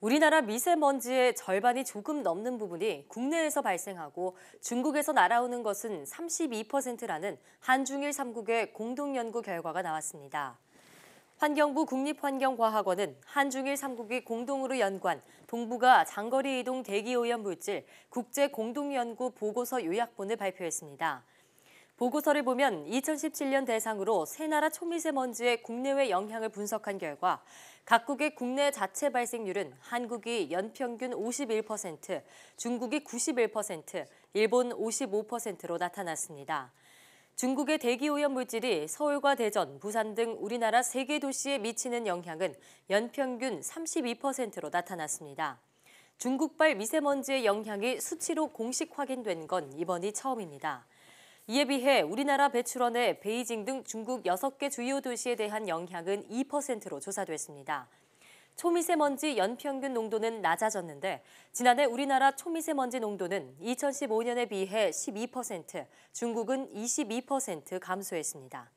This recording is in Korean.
우리나라 미세먼지의 절반이 조금 넘는 부분이 국내에서 발생하고 중국에서 날아오는 것은 32%라는 한중일 3국의 공동연구 결과가 나왔습니다. 환경부 국립환경과학원은 한중일 3국이 공동으로 연구한 동북아 장거리 이동 대기오염 물질 국제공동연구 보고서 요약본을 발표했습니다. 보고서를 보면 2017년 대상으로 세 나라 초미세먼지의 국내외 영향을 분석한 결과 각국의 국내 자체 발생률은 한국이 연평균 51%, 중국이 91%, 일본 55%로 나타났습니다. 중국의 대기 오염 물질이 서울과 대전, 부산 등 우리나라 세개 도시에 미치는 영향은 연평균 32%로 나타났습니다. 중국발 미세먼지의 영향이 수치로 공식 확인된 건 이번이 처음입니다. 이에 비해 우리나라 배출원의 베이징 등 중국 6개 주요 도시에 대한 영향은 2%로 조사됐습니다. 초미세먼지 연평균 농도는 낮아졌는데 지난해 우리나라 초미세먼지 농도는 2015년에 비해 12%, 중국은 22% 감소했습니다.